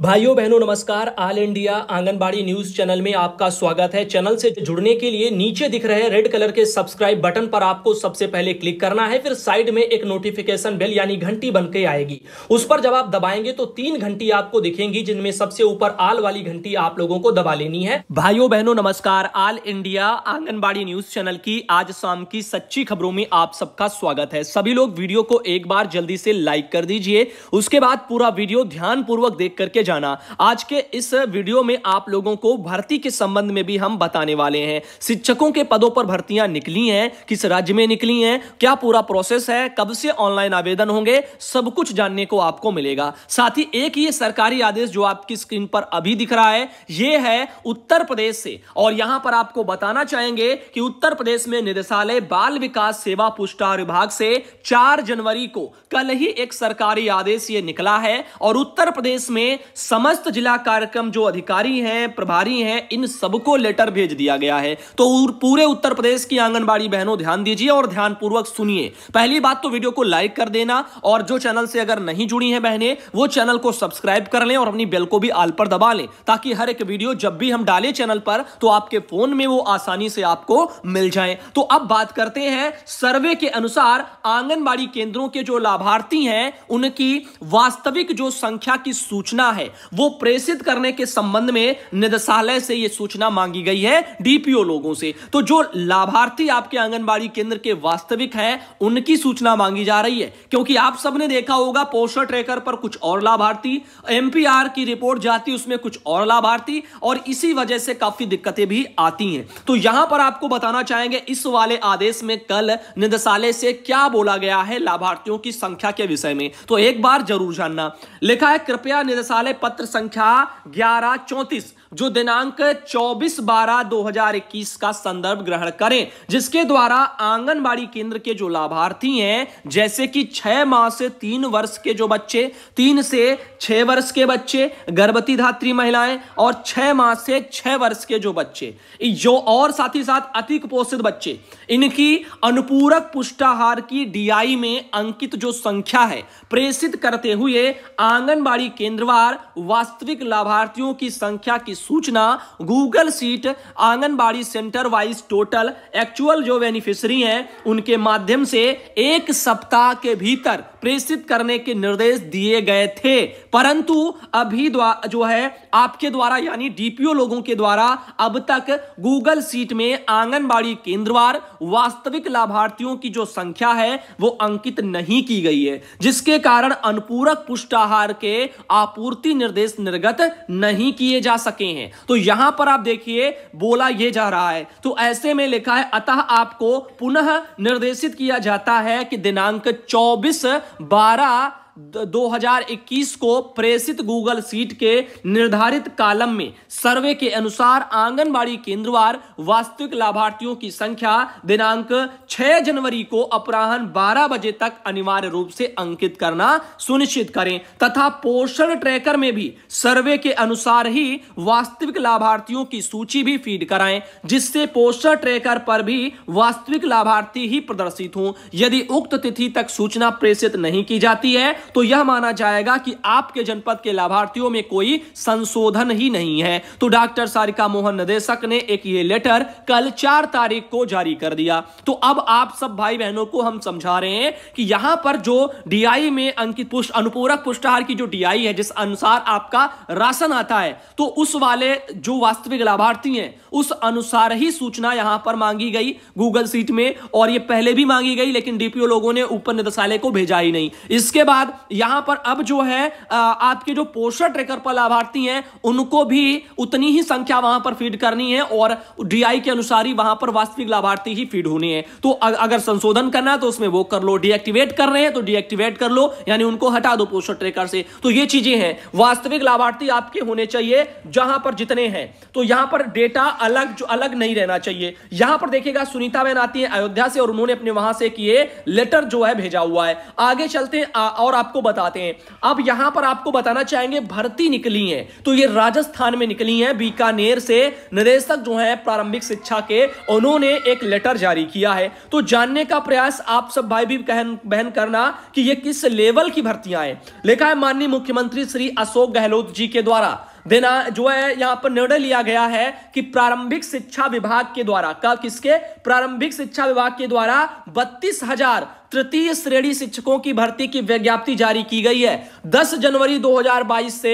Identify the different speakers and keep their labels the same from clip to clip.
Speaker 1: भाइयों बहनों नमस्कार All India Anganwadi news channel में आपका स्वागत है चैनल से जुड़ने के लिए नीचे दिख रहे रेड कलर के सब्सक्राइब बटन पर आपको सबसे पहले क्लिक करना है फिर साइड में एक नोटिफिकेशन बेल यानी घंटी बन के आएगी उस पर जब आप दबाएंगे तो तीन घंटी आपको दिखेंगी जिनमें सबसे ऊपर आल वाली घंटी आप लोगों को दबा लेनी है भाईयों बहनों नमस्कार All India Anganwadi news channel की आज शाम की सच्ची खबरों में आप सबका स्वागत है सभी लोग वीडियो को एक बार जल्दी से लाइक कर दीजिए उसके बाद पूरा वीडियो ध्यान पूर्वक देख करके जाना आज के इस वीडियो में आप लोगों को भर्ती के संबंध में भी हम बताने वाले हैं शिक्षकों के पदों पर भर्तियां निकली हैं किस राज्य में निकली हैं क्या पूरा प्रोसेस है कब से ऑनलाइन आवेदन होंगे सब कुछ जानने को आपको मिलेगा साथ ही एक ये सरकारी आदेश जो आपकी स्क्रीन पर अभी दिख रहा है ये है उत्तर प्रदेश से और यहां पर आपको बताना चाहेंगे कि उत्तर प्रदेश में निदेशालय बाल विकास सेवा पुष्टार विभाग से चार जनवरी को कल ही एक सरकारी आदेश ये निकला है और उत्तर प्रदेश में समस्त जिला कार्यक्रम जो अधिकारी हैं प्रभारी हैं इन सबको लेटर भेज दिया गया है तो पूरे उत्तर प्रदेश की आंगनबाड़ी बहनों ध्यान दीजिए और ध्यानपूर्वक सुनिए पहली बात तो वीडियो को लाइक कर देना और जो चैनल से अगर नहीं जुड़ी है बहनें वो चैनल को सब्सक्राइब कर लें और अपनी बेल को भी आल पर दबा लें ताकि हर एक वीडियो जब भी हम डालें चैनल पर तो आपके फोन में वो आसानी से आपको मिल जाए तो अब बात करते हैं सर्वे के अनुसार आंगनबाड़ी केंद्रों के जो लाभार्थी हैं उनकी वास्तविक जो संख्या की सूचना है वो प्रेषित करने के संबंध में निदेशालय से यह सूचना मांगी गई है डीपीओ लोगों से तो जो लाभार्थी आपके आंगनबाड़ी केंद्र के वास्तविक हैं उनकी सूचना मांगी जा रही है क्योंकि आप सबने देखा होगा पोस्टर ट्रैकर पर कुछ और लाभार्थी एमपीआर की रिपोर्ट जाती उसमें कुछ और लाभार्थी और इसी वजह से काफी दिक्कतें भी आती हैं तो यहां पर आपको बताना चाहेंगे इस वाले आदेश में कल निदेशालय से क्या बोला गया है लाभार्थियों की संख्या के विषय में तो एक बार जरूर जानना लिखा है कृपया निदेशालय पत्र संख्या ग्यारह चौंतीस जो दिनांक 24 बारह 2021 का संदर्भ ग्रहण करें जिसके द्वारा आंगनबाड़ी केंद्र के जो लाभार्थी हैं जैसे कि छह माह से तीन वर्ष के जो बच्चे तीन से छह वर्ष के बच्चे गर्भवती धात्री महिलाएं और छह माह से छह वर्ष के जो बच्चे जो और साथ ही साथ अति कुपोषित बच्चे इनकी अनुपूरक पुष्टाहार की डीआई में अंकित जो संख्या है प्रेषित करते हुए आंगनबाड़ी केंद्रवार वास्तविक लाभार्थियों की संख्या की सूचना Google sheet Anganwadi centre wise total actual जो बेनिफिशरी हैं उनके माध्यम से एक सप्ताह के भीतर प्रेषित करने के निर्देश दिए गए थे परंतु अभी जो है आपके द्वारा यानी डीपीओ लोगों के द्वारा अब तक गूगल सीट में आंगनबाड़ी केंद्रवार वास्तविक लाभार्थियों की जो संख्या है वो अंकित नहीं की गई है जिसके कारण अनुपूरक पुष्टाहार के आपूर्ति निर्देश निर्गत नहीं किए जा सके हैं तो यहां पर आप देखिए बोला यह जा रहा है तो ऐसे में लिखा है अतः आपको पुनः निर्देशित किया जाता है कि दिनांक 24 बारह 2021 को प्रेषित गूगल सीट के निर्धारित कालम में सर्वे के अनुसार आंगनबाड़ी केंद्रवार वास्तविक लाभार्थियों की संख्या दिनांक 6 जनवरी को अपराहन 12 बजे तक अनिवार्य रूप से अंकित करना सुनिश्चित करें तथा पोषण ट्रैकर में भी सर्वे के अनुसार ही वास्तविक लाभार्थियों की सूची भी फीड कराएं जिससे पोषण ट्रैकर पर भी वास्तविक लाभार्थी ही प्रदर्शित हों यदि उक्त तिथि तक सूचना प्रेषित नहीं की जाती है तो यह माना जाएगा कि आपके जनपद के लाभार्थियों में कोई संशोधन ही नहीं है तो डॉक्टर सारिका मोहन निदेशक ने एक ये लेटर कल चार तारीख को जारी कर दिया तो अब आप सब भाई बहनों को हम समझा रहे हैं कि यहां पर जो डीआई में अंकित पुष्ट अनुपूरक पुष्टाहार की जो डीआई है जिस अनुसार आपका राशन आता है तो उस वाले जो वास्तविक लाभार्थी हैं उस अनुसार ही सूचना यहां पर मांगी गई गूगल सीट में और ये पहले भी मांगी गई लेकिन डीपीओ लोगों ने ऊपर निदेशालय को भेजा ही नहीं इसके बाद यहां पर अब जो है आपके जो पोषण ट्रेकर पर लाभार्थी हैं उनको भी उतनी ही संख्या वहां पर फीड करनी है और डीआई के अनुसार ही वहां पर वास्तविक लाभार्थी ही फीड होनी है तो अगर संशोधन करना है तो उसमें वो कर लो डीएक्टिवेट कर रहे हैं तो डीएक्टिवेट कर लो यानी उनको हटा दो पोषण ट्रेकर से तो ये चीजें हैं वास्तविक लाभार्थी आपके होने चाहिए जहां पर जितने हैं तो यहां पर डेटा अलग जो अलग नहीं रहना चाहिए यहां पर देखिएगा सुनीता बहन आती है अयोध्या से और उन्होंने अपने वहां से किए लेटर जो है भेजा हुआ है आगे चलते हैं और आप आपको बताते हैं अब यहां पर आपको बताना चाहेंगे भर्ती निकली है तो ये राजस्थान में निकली है बीकानेर से निदेशक जो है प्रारंभिक शिक्षा के उन्होंने एक लेटर जारी किया है तो जानने का प्रयास आप सब भाई भी बहन करना कि ये किस लेवल की भर्तियां हैं लिखा है माननीय मुख्यमंत्री श्री अशोक गहलोत जी के द्वारा देना जो है यहां पर निर्णय लिया गया है कि प्रारंभिक शिक्षा विभाग के द्वारा कब किसके प्रारंभिक शिक्षा विभाग के द्वारा बत्तीस हजार तृतीय श्रेणी शिक्षकों की भर्ती की विज्ञप्ति जारी की गई है 10 जनवरी 2022 से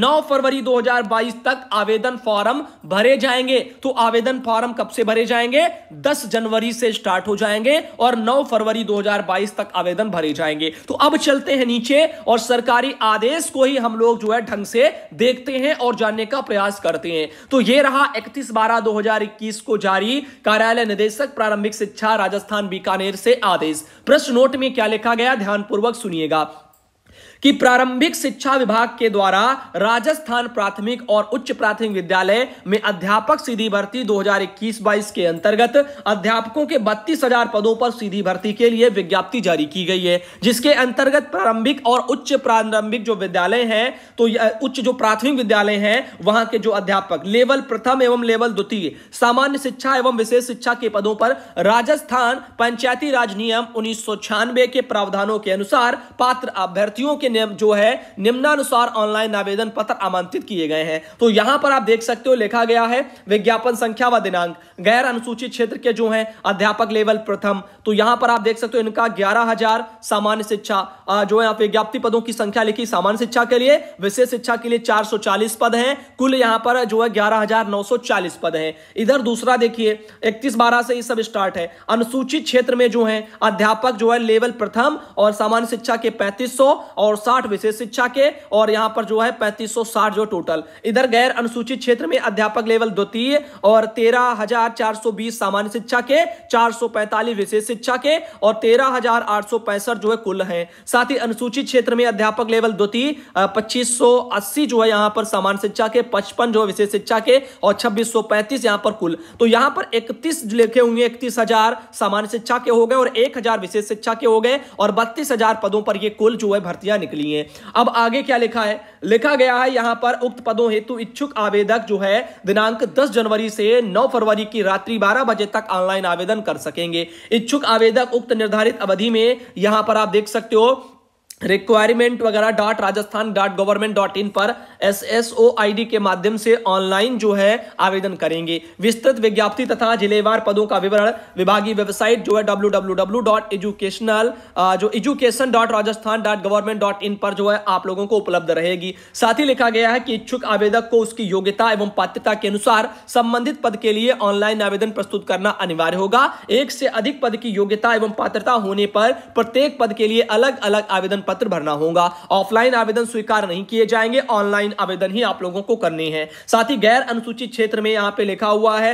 Speaker 1: 9 फरवरी 2022 तक आवेदन फॉर्म भरे जाएंगे तो आवेदन फॉर्म कब से भरे जाएंगे 10 जनवरी से स्टार्ट हो जाएंगे और 9 फरवरी 2022 तक आवेदन भरे जाएंगे तो अब चलते हैं नीचे और सरकारी आदेश को ही हम लोग जो है ढंग से देखते हैं और जानने का प्रयास करते हैं तो यह रहा इकतीस बारह दो को जारी कार्यालय निदेशक प्रारंभिक शिक्षा राजस्थान बीकानेर से आदेश प्रश्न नोट में क्या लिखा गया ध्यानपूर्वक सुनिएगा कि प्रारंभिक शिक्षा विभाग के द्वारा राजस्थान प्राथमिक और उच्च प्राथमिक विद्यालय में अध्यापक सीधी भर्ती 2021-22 के अंतर्गत अध्यापकों के बत्तीस पदों पर सीधी भर्ती के लिए विज्ञप्ति जारी की गई है जिसके अंतर्गत प्रारंभिक और उच्च प्रारंभिक जो विद्यालय है तो उच्च जो प्राथमिक विद्यालय है वहां के जो अध्यापक लेवल प्रथम एवं लेवल द्वितीय सामान्य शिक्षा एवं विशेष शिक्षा के पदों पर राजस्थान पंचायती राज नियम उन्नीस के प्रावधानों के अनुसार पात्र अभ्यर्थियों के नियम जो है निम्नानुसार ऑनलाइन आवेदन पत्र आमंत्रित किए गए हैं तो यहां पर आप देख सकते हो लिखा गया है विज्ञापन संख्या व दिनांक गैर अनुसूचित क्षेत्र के जो है अध्यापक लेवल प्रथम तो यहां पर आप देख सकते हो इनका ग्यारह सामान्य शिक्षा जो है आप विज्ञाप्ति पदों की संख्या लिखी सामान्य शिक्षा के लिए विशेष शिक्षा के लिए चार पद हैं कुल यहां पर जो है ग्यारह पद हैं इधर दूसरा देखिए इकतीस बारह से ये सब स्टार्ट है अनुसूचित क्षेत्र में जो है अध्यापक जो है लेवल प्रथम और सामान्य शिक्षा के 3500 और साठ विशेष शिक्षा के और यहाँ पर जो है पैंतीस जो टोटल इधर गैर अनुसूचित क्षेत्र में अध्यापक लेवल द्वितीय और तेरह सामान्य शिक्षा के चार विशेष शिक्षा के और तेरह जो है कुल है साथ ही अनुसूचित क्षेत्र में अध्यापक लेवल द्वितीय पच्चीस जो है यहाँ पर सामान्य शिक्षा के पचपन जो विशेष शिक्षा के और छब्बीस सौ पैंतीस यहाँ पर कुल तो यहाँ पर इकतीस लिखे होंगे इकतीस हजार सामान्य शिक्षा के हो गए और एक हजार विशेष शिक्षा के हो गए और बत्तीस हजार पदों पर ये कुल जो है भर्तियां निकली हैं अब आगे क्या लिखा है लिखा गया है यहां पर उक्त पदों हेतु इच्छुक आवेदक जो है दिनांक 10 जनवरी से 9 फरवरी की रात्रि 12 बजे तक ऑनलाइन आवेदन कर सकेंगे इच्छुक आवेदक उक्त निर्धारित अवधि में यहां पर आप देख सकते हो रिक्वायरमेंट वगैरह dot Rajasthan dot government dot in पर S S O I D के माध्यम से ऑनलाइन जो है आवेदन करेंगे विस्तृत विज्ञप्ति तथा जिलेवार पदों का विवरण विभागीय वेबसाइट जो है W W W dot educational जो education dot Rajasthan dot government dot in पर जो है आप लोगों को उपलब्ध रहेगी साथ ही लिखा गया है कि इच्छुक आवेदक को उसकी योग्यता एवं पात्रता के अनुसार संबंधित पद के लिए ऑनलाइन आवेदन प्रस्तुत करना अनिवार्य होगा एक से अधिक पद की योग्यता एवं पात्रता होने पर प्रत्येक पद के लिए अलग अलग आवेदन पत्र भरना होगा ऑफलाइन आवेदन स्वीकार नहीं किए जाएंगे ऑनलाइन आवेदन ही आप लोगों को करने हैं साथ ही गैर अनुसूचित क्षेत्र में यहां पे लिखा हुआ है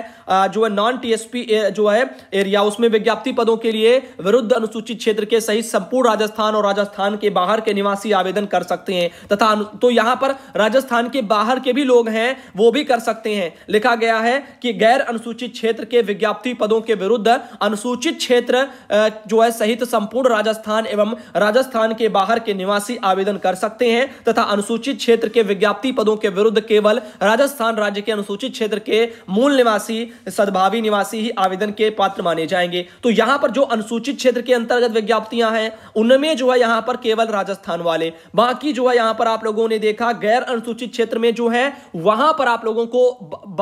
Speaker 1: जो है नॉन टीएसपी जो है एरिया उसमें विज्ञप्ति पदों के लिए विरुद्ध अनुसूचित क्षेत्र के सहित संपूर्ण राजस्थान और राजस्थान के बाहर के निवासी आवेदन कर सकते हैं तथा तो यहां पर राजस्थान के बाहर के भी लोग हैं वो भी कर सकते हैं लिखा गया है कि गैर अनुसूचित क्षेत्र के विज्ञप्ति पदों के विरुद्ध अनुसूचित क्षेत्र जो है सहित संपूर्ण राजस्थान एवं राजस्थान के बाहर बाहर के निवासी आवेदन कर सकते हैं तथा अनुसूचित क्षेत्र के विज्ञाप्ति पदों के विरुद्ध केवल राजस्थान राज्य के अनुसूचित क्षेत्र के मूल निवासी सद्भावी निवासी ही आवेदन के पात्र माने जाएंगे तो यहां पर जो अनुसूचित क्षेत्र के अंतर्गत विज्ञाप्तियां हैं उनमें जो है यहां पर केवल राजस्थान वाले बाकी जो है यहां पर आप लोगों ने देखा गैर अनुसूचित क्षेत्र में जो है वहां पर आप लोगों को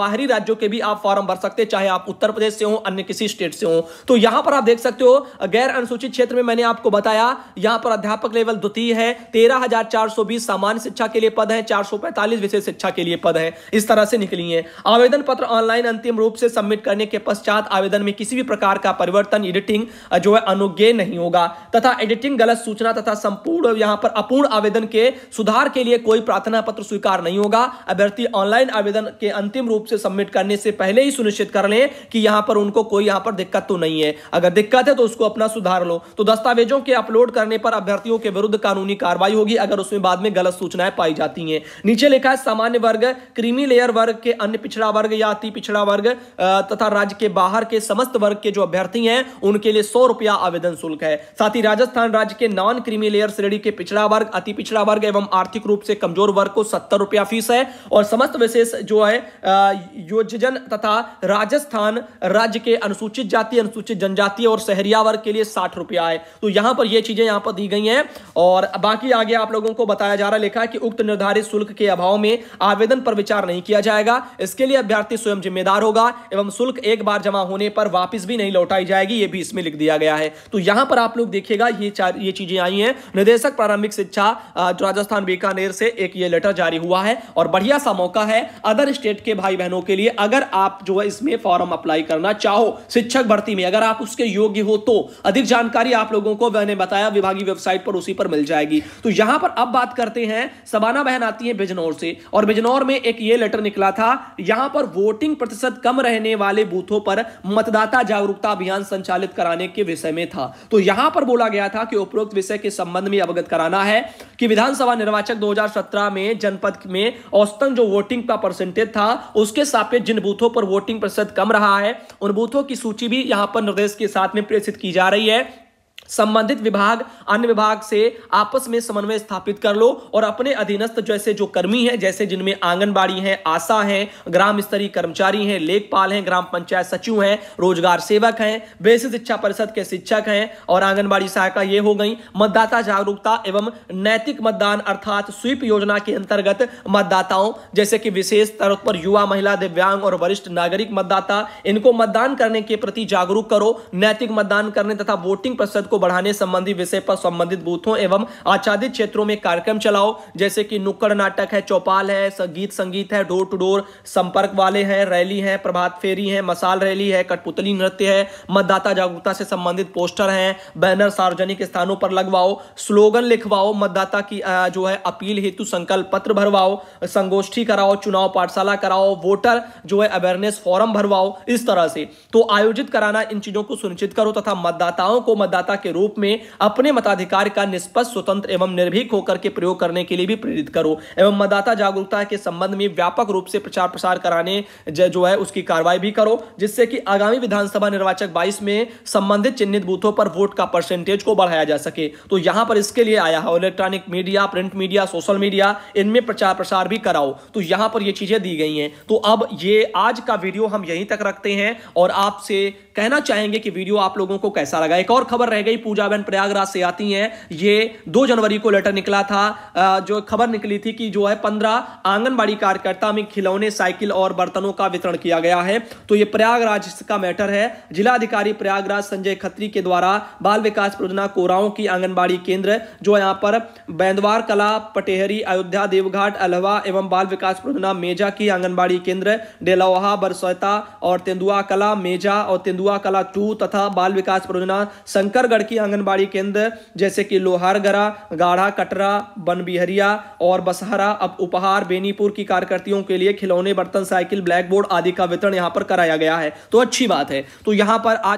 Speaker 1: बाहरी राज्यों के भी आप फॉर्म भर सकते चाहे आप उत्तर प्रदेश से हो अन्य किसी स्टेट से हो तो यहां पर आप देख सकते हो गैर अनुसूचित क्षेत्र में मैंने आपको बताया यहां पर अध्यापक लेवल मंडल द्वितीय है तेरह हजार चार सौ बीस सामान्य शिक्षा के लिए पद है चार सौ पैंतालीस विशेष शिक्षा के लिए पद है इस तरह से निकली है आवेदन पत्र ऑनलाइन अंतिम रूप से सबमिट करने के पश्चात आवेदन में किसी भी प्रकार का परिवर्तन एडिटिंग जो है अनुज्ञेय नहीं होगा तथा एडिटिंग गलत सूचना तथा संपूर्ण यहाँ पर अपूर्ण आवेदन के सुधार के लिए कोई प्रार्थना पत्र स्वीकार नहीं होगा अभ्यर्थी ऑनलाइन आवेदन के अंतिम रूप से सबमिट करने से पहले ही सुनिश्चित कर ले कि यहाँ पर उनको कोई यहाँ पर दिक्कत तो नहीं है अगर दिक्कत है तो उसको अपना सुधार लो तो दस्तावेजों के अपलोड करने पर अभ्यर्थियों के विरुद्ध कानूनी कार्रवाई होगी अगर उसमें बाद में गलत सूचनाएं पाई जाती हैं नीचे लिखा है सामान्य वर्ग क्रीमी लेयर वर्ग के अन्य पिछड़ा वर्ग या अति पिछड़ा वर्ग तथा राज्य के बाहर के समस्त वर्ग के जो अभ्यर्थी हैं उनके लिए सौ रुपया आवेदन शुल्क है साथ ही राजस्थान राज्य के नॉन क्रीमी लेयर श्रेणी के पिछड़ा वर्ग अति पिछड़ा वर्ग एवं आर्थिक रूप से कमजोर वर्ग को सत्तर रुपया फीस है और समस्त विशेष जो है योजन तथा राजस्थान राज्य के अनुसूचित जाति अनुसूचित जनजाति और शहरिया वर्ग के लिए साठ रुपया है तो यहां पर यह चीजें यहां पर दी गई हैं और बाकी आगे आप लोगों को बताया जा रहा लिखा है कि उक्त निर्धारित शुल्क के अभाव में आवेदन पर विचार नहीं किया जाएगा इसके लिए अभ्यर्थी स्वयं जिम्मेदार होगा एवं शुल्क एक बार जमा होने पर वापस भी नहीं लौटाई जाएगी ये भी इसमें लिख दिया गया है तो यहां पर आप लोग देखिएगा ये ये चीजें आई हैं निदेशक प्रारंभिक शिक्षा राजस्थान बीकानेर से एक ये लेटर जारी हुआ है और बढ़िया सा मौका है अदर स्टेट के भाई बहनों के लिए अगर आप जो है इसमें फॉर्म अप्लाई करना चाहो शिक्षक भर्ती में अगर आप उसके योग्य हो तो अधिक जानकारी आप लोगों को मैंने बताया विभागीय वेबसाइट पर उसी पर पर मिल जाएगी तो यहां पर अब बात करते हैं सबाना बहन आती है बिजनौर से और बिजनौर में एक ये लेटर निकला था यहां पर वोटिंग प्रतिशत कम रहने वाले बूथों पर मतदाता जागरूकता अभियान संचालित कराने के विषय में था तो यहां पर बोला गया था कि उपरोक्त विषय के संबंध में अवगत कराना है कि विधानसभा निर्वाचक 2017 में जनपद में औसतन जो वोटिंग का परसेंटेज था उसके सापेक्ष जिन बूथों पर वोटिंग प्रतिशत कम रहा है उन बूथों की सूची भी यहां पर निर्देश के साथ में प्रेषित की जा रही है संबंधित विभाग अन्य विभाग से आपस में समन्वय स्थापित कर लो और अपने अधीनस्थ जैसे जो कर्मी हैं जैसे जिनमें आंगनबाड़ी हैं आशा हैं ग्राम स्तरीय कर्मचारी हैं लेखपाल हैं ग्राम पंचायत सचिव हैं रोजगार सेवक हैं बेसिक शिक्षा परिषद के शिक्षक हैं और आंगनबाड़ी सहायिका ये हो गई मतदाता जागरूकता एवं नैतिक मतदान अर्थात स्वीप योजना के अंतर्गत मतदाताओं जैसे कि विशेष तौर पर युवा महिला दिव्यांग और वरिष्ठ नागरिक मतदाता इनको मतदान करने के प्रति जागरूक करो नैतिक मतदान करने तथा वोटिंग प्रतिशत को बढ़ाने संबंधी विषय पर संबंधित बूथों एवं आच्छादित क्षेत्रों में कार्यक्रम चलाओ जैसे कि नुक्कड़ नाटक है चौपाल है संगीत संगीत है डोर टू डोर संपर्क वाले हैं रैली है प्रभात फेरी है मसाल रैली है कठपुतली नृत्य है मतदाता जागरूकता से संबंधित पोस्टर है बैनर सार्वजनिक स्थानों पर लगवाओ स्लोगन लिखवाओ मतदाता की जो है अपील हेतु संकल्प पत्र भरवाओ संगोष्ठी कराओ चुनाव पाठशाला कराओ वोटर जो है अवेयरनेस फॉरम भरवाओ इस तरह से तो आयोजित कराना इन चीजों को सुनिश्चित करो तथा मतदाताओं को मतदाता के रूप में अपने मताधिकार का निष्पक्ष स्वतंत्र एवं निर्भीक होकर के प्रयोग करने के लिए भी प्रेरित करो एवं मतदाता जागरूकता के संबंध में व्यापक रूप से प्रचार प्रसार कराने जो है उसकी कार्रवाई भी करो जिससे कि आगामी विधानसभा निर्वाचक बाईस में संबंधित चिन्हित बूथों पर वोट का परसेंटेज को बढ़ाया जा सके तो यहां पर इसके लिए आया है electronic media print media social media इनमें प्रचार प्रसार भी कराओ तो यहां पर ये चीजें दी गई हैं तो अब ये आज का वीडियो हम यहीं तक रखते हैं और आपसे कहना चाहेंगे कि वीडियो आप लोगों को कैसा लगा एक और खबर रह गई पूजा बहन प्रयागराज से आती हैं ये दो जनवरी को लेटर निकला था जो खबर निकली थी कि जो है पंद्रह आंगनबाड़ी कार्यकर्ता में खिलौने साइकिल और बर्तनों का वितरण किया गया है तो ये प्रयागराज का मैटर है जिलाधिकारी प्रयागराज संजय खत्री के द्वारा बाल विकास योजना कोराओं की आंगनबाड़ी केंद्र जो यहाँ पर बैंदवार कला पटेहरी अयोध्या देवघाट अलवा एवं बाल विकास योजना मेजा की आंगनबाड़ी केंद्र डेलोहा बरसौता और तेंदुआ कला मेजा और तेंदुआ कला टू तथा बाल विकास योजना शंकरगढ़ की आंगनबाड़ी केंद्र जैसे कि लोहारगरा गाढ़ा कटरा बनबिहरिया और बसहरा अब उपहार बेनीपुर की कार्यकर्तियों के लिए खिलौने बर्तन साइकिल ब्लैक बोर्ड आदि का वितरण यहाँ पर कराया गया है तो अच्छी बात है तो यहाँ पर आज